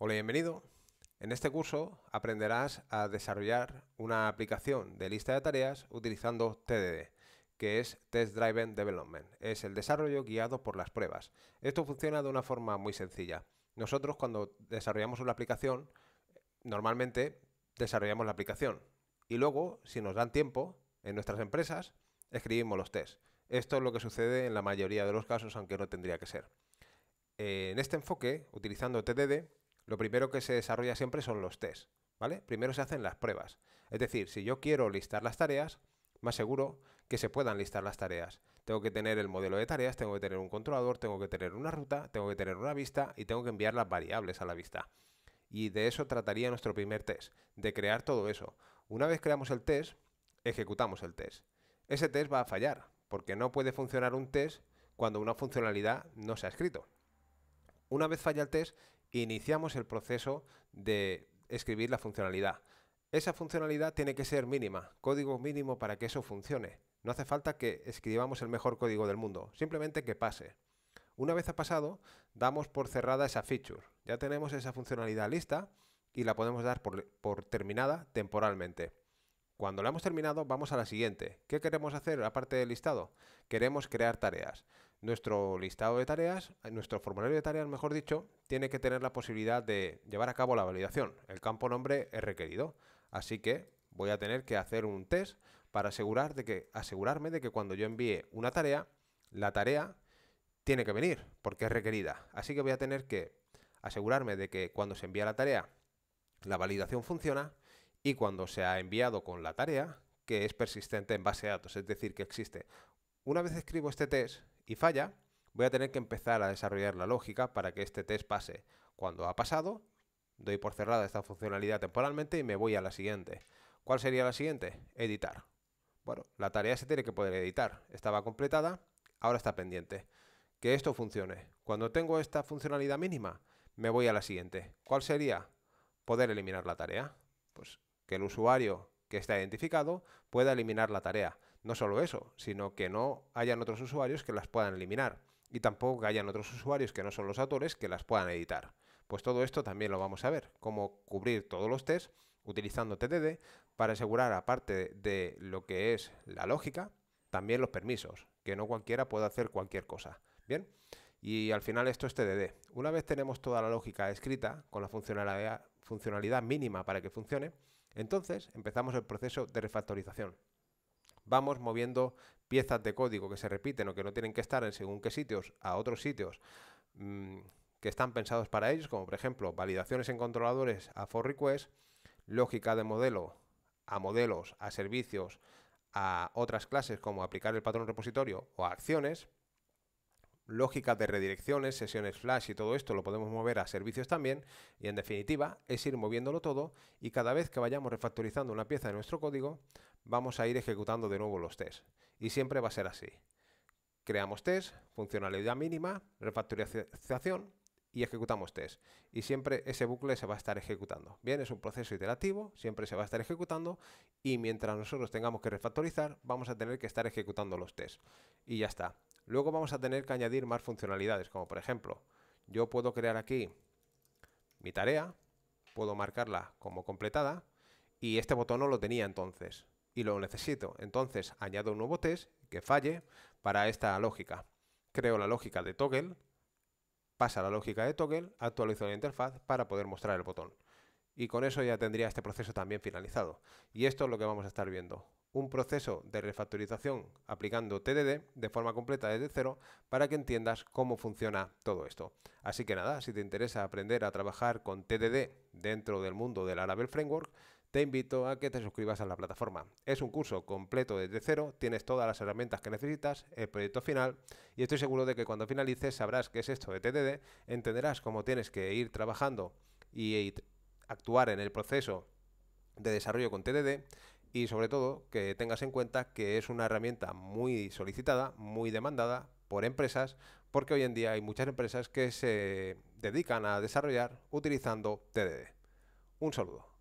Hola y bienvenido. En este curso aprenderás a desarrollar una aplicación de lista de tareas utilizando TDD, que es Test Driven Development. Es el desarrollo guiado por las pruebas. Esto funciona de una forma muy sencilla. Nosotros cuando desarrollamos una aplicación, normalmente desarrollamos la aplicación y luego, si nos dan tiempo, en nuestras empresas, escribimos los tests. Esto es lo que sucede en la mayoría de los casos, aunque no tendría que ser. Eh, en este enfoque, utilizando TDD, lo primero que se desarrolla siempre son los tests, ¿vale? Primero se hacen las pruebas. Es decir, si yo quiero listar las tareas, más seguro que se puedan listar las tareas. Tengo que tener el modelo de tareas, tengo que tener un controlador, tengo que tener una ruta, tengo que tener una vista y tengo que enviar las variables a la vista. Y de eso trataría nuestro primer test, de crear todo eso. Una vez creamos el test, ejecutamos el test. Ese test va a fallar, porque no puede funcionar un test cuando una funcionalidad no se ha escrito. Una vez falla el test, iniciamos el proceso de escribir la funcionalidad. Esa funcionalidad tiene que ser mínima, código mínimo para que eso funcione. No hace falta que escribamos el mejor código del mundo, simplemente que pase. Una vez ha pasado, damos por cerrada esa feature. Ya tenemos esa funcionalidad lista y la podemos dar por, terminada temporalmente. Cuando la hemos terminado, vamos a la siguiente. ¿Qué queremos hacer en la parte del listado? Queremos crear tareas. Nuestro listado de tareas, eh, nuestro formulario de tareas, mejor dicho, tiene que tener la posibilidad de llevar a cabo la validación. El campo nombre es requerido, así que voy a tener que hacer un test para asegurarme de que cuando yo envíe una tarea, la tarea tiene que venir porque es requerida. Así que voy a tener que asegurarme de que cuando se envía la tarea, la validación funciona y cuando se ha enviado con la tarea, que es persistente en base de datos, es decir, que existe. Una vez escribo este test y falla, voy a tener que empezar a desarrollar la lógica para que este test pase. Cuando ha pasado, doy por cerrada esta funcionalidad temporalmente y me voy a la siguiente. ¿Cuál sería la siguiente? Editar. Bueno, la tarea se tiene que poder editar. Estaba completada, ahora está pendiente. Que esto funcione. Cuando tengo esta funcionalidad mínima, me voy a la siguiente. ¿Cuál sería? Poder eliminar la tarea. Pues que el usuario que está identificado pueda eliminar la tarea. No solo eso, sino que no hayan otros usuarios que las puedan eliminar y tampoco que hayan otros usuarios que no son los autores que las puedan editar. Pues todo esto también lo vamos a ver, cómo cubrir todos los tests utilizando TDD para asegurar, aparte de lo que es la lógica, también los permisos, que no cualquiera pueda hacer cualquier cosa. Bien, y al final esto es TDD. Una vez tenemos toda la lógica escrita con la funcionalidad mínima para que funcione, entonces empezamos el proceso de refactorización vamos moviendo piezas de código que se repiten o que no tienen que estar en según qué sitios a otros sitios mm, que están pensados para ellos, como por ejemplo validaciones en controladores a for request, lógica de modelo a modelos, a servicios, a otras clases como aplicar el patrón repositorio o a acciones, Lógica de redirecciones, sesiones flash y todo esto lo podemos mover a servicios también y en definitiva es ir moviéndolo todo y cada vez que vayamos refactorizando una pieza de nuestro código vamos a ir ejecutando de nuevo los tests y siempre va a ser así. Creamos test, funcionalidad mínima, refactorización y ejecutamos test y siempre ese bucle se va a estar ejecutando. Bien, es un proceso iterativo, siempre se va a estar ejecutando y mientras nosotros tengamos que refactorizar vamos a tener que estar ejecutando los tests y ya está. Luego vamos a tener que añadir más funcionalidades, como por ejemplo, yo puedo crear aquí mi tarea, puedo marcarla como completada y este botón no lo tenía entonces y lo necesito. Entonces añado un nuevo test que falle para esta lógica. Creo la lógica de toggle, pasa la lógica de toggle, actualizo la interfaz para poder mostrar el botón. Y con eso ya tendría este proceso también finalizado. Y esto es lo que vamos a estar viendo un proceso de refactorización aplicando TDD de forma completa desde cero para que entiendas cómo funciona todo esto. Así que nada, si te interesa aprender a trabajar con TDD dentro del mundo del Laravel Framework, te invito a que te suscribas a la plataforma. Es un curso completo desde cero, tienes todas las herramientas que necesitas, el proyecto final y estoy seguro de que cuando finalices sabrás qué es esto de TDD, entenderás cómo tienes que ir trabajando y actuar en el proceso de desarrollo con TDD y sobre todo que tengas en cuenta que es una herramienta muy solicitada, muy demandada por empresas, porque hoy en día hay muchas empresas que se dedican a desarrollar utilizando TDD. Un saludo.